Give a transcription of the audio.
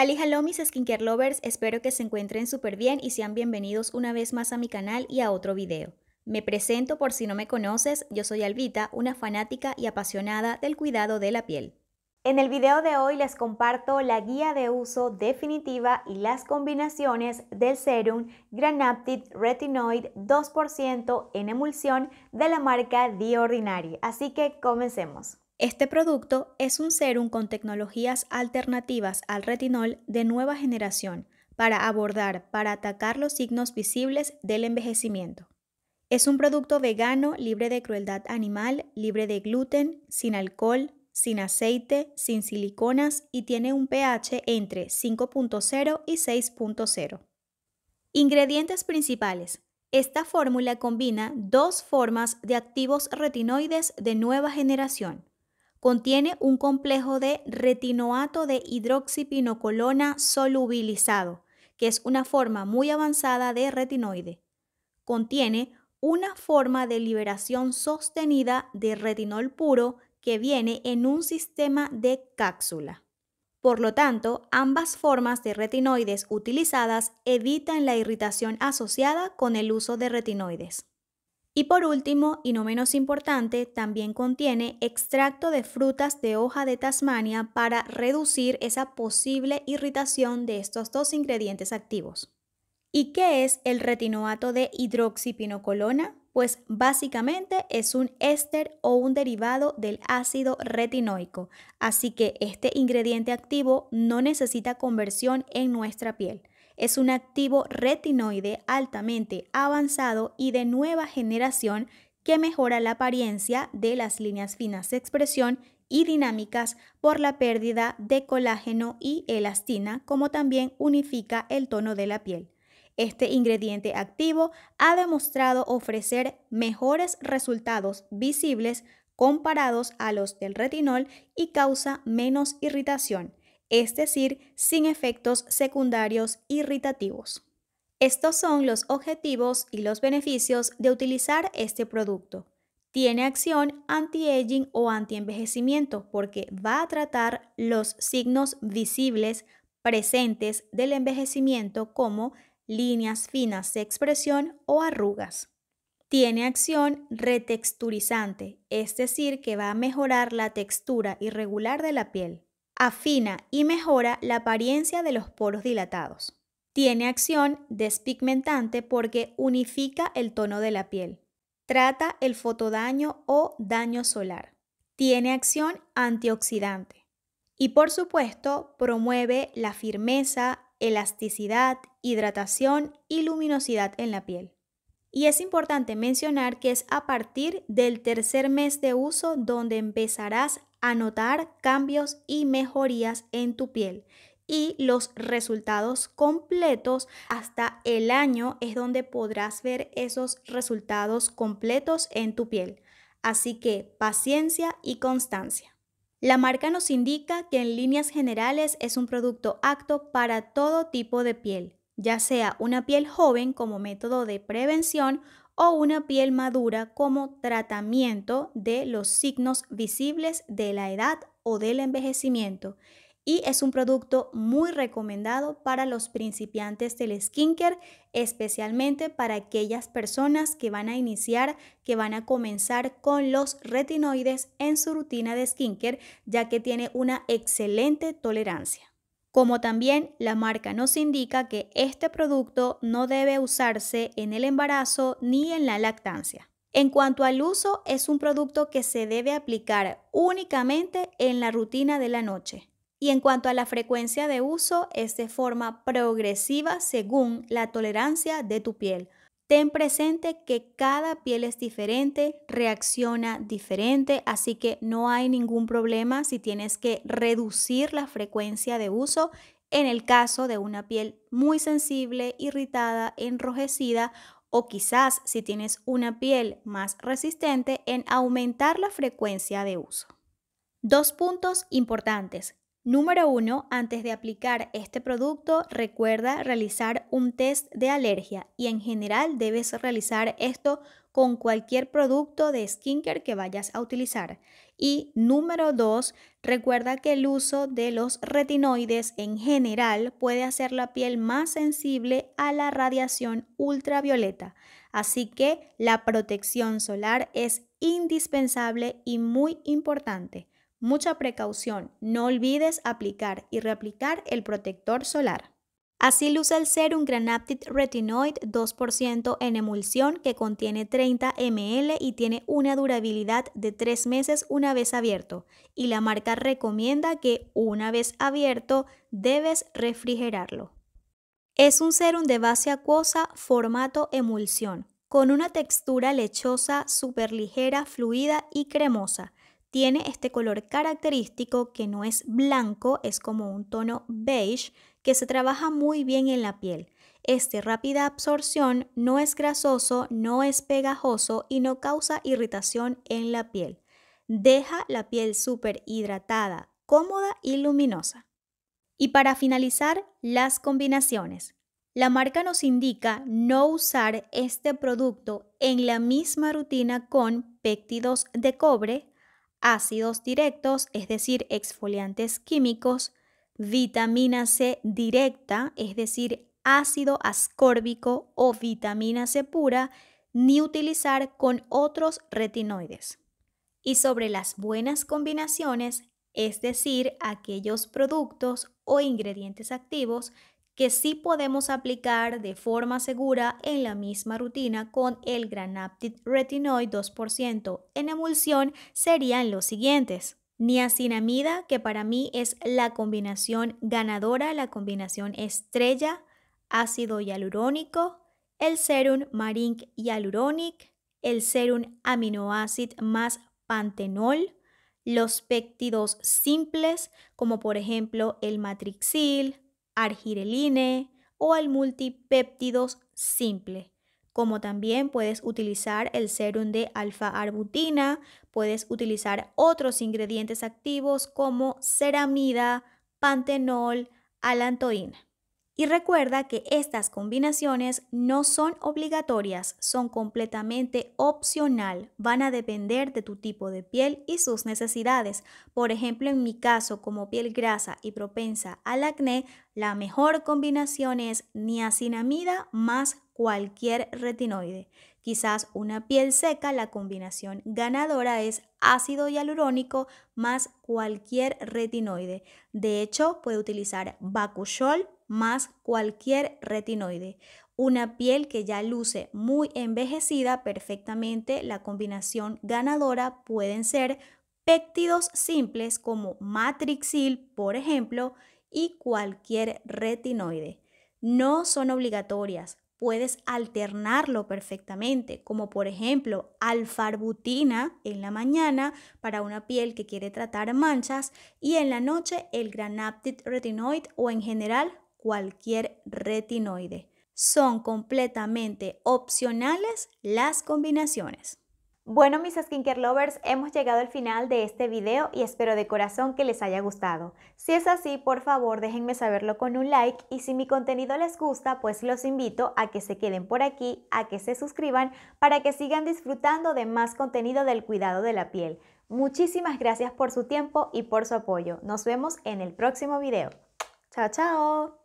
Hola hello mis skincare lovers, espero que se encuentren súper bien y sean bienvenidos una vez más a mi canal y a otro video. Me presento por si no me conoces, yo soy Albita, una fanática y apasionada del cuidado de la piel. En el video de hoy les comparto la guía de uso definitiva y las combinaciones del serum Granaptid Retinoid 2% en emulsión de la marca The Ordinary. Así que comencemos. Este producto es un serum con tecnologías alternativas al retinol de nueva generación para abordar, para atacar los signos visibles del envejecimiento. Es un producto vegano, libre de crueldad animal, libre de gluten, sin alcohol, sin aceite, sin siliconas y tiene un pH entre 5.0 y 6.0. Ingredientes principales. Esta fórmula combina dos formas de activos retinoides de nueva generación, Contiene un complejo de retinoato de hidroxipinocolona solubilizado, que es una forma muy avanzada de retinoide. Contiene una forma de liberación sostenida de retinol puro que viene en un sistema de cápsula. Por lo tanto, ambas formas de retinoides utilizadas evitan la irritación asociada con el uso de retinoides. Y por último, y no menos importante, también contiene extracto de frutas de hoja de Tasmania para reducir esa posible irritación de estos dos ingredientes activos. ¿Y qué es el retinoato de hidroxipinocolona? Pues básicamente es un éster o un derivado del ácido retinoico, así que este ingrediente activo no necesita conversión en nuestra piel es un activo retinoide altamente avanzado y de nueva generación que mejora la apariencia de las líneas finas de expresión y dinámicas por la pérdida de colágeno y elastina, como también unifica el tono de la piel. Este ingrediente activo ha demostrado ofrecer mejores resultados visibles comparados a los del retinol y causa menos irritación es decir, sin efectos secundarios irritativos. Estos son los objetivos y los beneficios de utilizar este producto. Tiene acción anti-aging o anti-envejecimiento porque va a tratar los signos visibles presentes del envejecimiento como líneas finas de expresión o arrugas. Tiene acción retexturizante, es decir, que va a mejorar la textura irregular de la piel afina y mejora la apariencia de los poros dilatados. Tiene acción despigmentante porque unifica el tono de la piel. Trata el fotodaño o daño solar. Tiene acción antioxidante. Y por supuesto, promueve la firmeza, elasticidad, hidratación y luminosidad en la piel. Y es importante mencionar que es a partir del tercer mes de uso donde empezarás anotar cambios y mejorías en tu piel. Y los resultados completos hasta el año es donde podrás ver esos resultados completos en tu piel. Así que paciencia y constancia. La marca nos indica que en líneas generales es un producto apto para todo tipo de piel, ya sea una piel joven como método de prevención o una piel madura como tratamiento de los signos visibles de la edad o del envejecimiento. Y es un producto muy recomendado para los principiantes del skincare, especialmente para aquellas personas que van a iniciar, que van a comenzar con los retinoides en su rutina de skincare, ya que tiene una excelente tolerancia como también la marca nos indica que este producto no debe usarse en el embarazo ni en la lactancia. En cuanto al uso, es un producto que se debe aplicar únicamente en la rutina de la noche. Y en cuanto a la frecuencia de uso, es de forma progresiva según la tolerancia de tu piel. Ten presente que cada piel es diferente, reacciona diferente, así que no hay ningún problema si tienes que reducir la frecuencia de uso en el caso de una piel muy sensible, irritada, enrojecida o quizás si tienes una piel más resistente en aumentar la frecuencia de uso. Dos puntos importantes. Número 1. Antes de aplicar este producto, recuerda realizar un test de alergia y en general debes realizar esto con cualquier producto de skincare que vayas a utilizar. Y número 2. Recuerda que el uso de los retinoides en general puede hacer la piel más sensible a la radiación ultravioleta. Así que la protección solar es indispensable y muy importante. Mucha precaución, no olvides aplicar y reaplicar el protector solar. Así luce el serum Granaptid Retinoid 2% en emulsión que contiene 30 ml y tiene una durabilidad de 3 meses una vez abierto. Y la marca recomienda que una vez abierto debes refrigerarlo. Es un serum de base acuosa formato emulsión, con una textura lechosa, súper ligera, fluida y cremosa tiene este color característico que no es blanco, es como un tono beige que se trabaja muy bien en la piel. Este rápida absorción, no es grasoso, no es pegajoso y no causa irritación en la piel. Deja la piel súper hidratada, cómoda y luminosa. Y para finalizar, las combinaciones. La marca nos indica no usar este producto en la misma rutina con péptidos de cobre, ácidos directos, es decir, exfoliantes químicos, vitamina C directa, es decir, ácido ascórbico o vitamina C pura, ni utilizar con otros retinoides. Y sobre las buenas combinaciones, es decir, aquellos productos o ingredientes activos que sí podemos aplicar de forma segura en la misma rutina con el Granaptid Retinoid 2% en emulsión serían los siguientes. Niacinamida, que para mí es la combinación ganadora, la combinación estrella, ácido hialurónico, el serum Marink Hyaluronic, el serum aminoácido más pantenol, los péptidos simples, como por ejemplo el matrixil, argireline o al multipéptidos simple. Como también puedes utilizar el serum de alfa-arbutina, puedes utilizar otros ingredientes activos como ceramida, pantenol, alantoína. Y recuerda que estas combinaciones no son obligatorias, son completamente opcional, van a depender de tu tipo de piel y sus necesidades. Por ejemplo, en mi caso, como piel grasa y propensa al acné, la mejor combinación es niacinamida más cualquier retinoide. Quizás una piel seca, la combinación ganadora es ácido hialurónico más cualquier retinoide. De hecho, puede utilizar bacuchol más cualquier retinoide. Una piel que ya luce muy envejecida perfectamente, la combinación ganadora pueden ser péptidos simples como matrixil, por ejemplo, y cualquier retinoide. No son obligatorias, puedes alternarlo perfectamente, como por ejemplo alfarbutina en la mañana para una piel que quiere tratar manchas y en la noche el granaptid retinoid o en general cualquier retinoide. Son completamente opcionales las combinaciones. Bueno, mis skincare lovers, hemos llegado al final de este video y espero de corazón que les haya gustado. Si es así, por favor déjenme saberlo con un like y si mi contenido les gusta, pues los invito a que se queden por aquí, a que se suscriban para que sigan disfrutando de más contenido del cuidado de la piel. Muchísimas gracias por su tiempo y por su apoyo. Nos vemos en el próximo video. Chao, chao.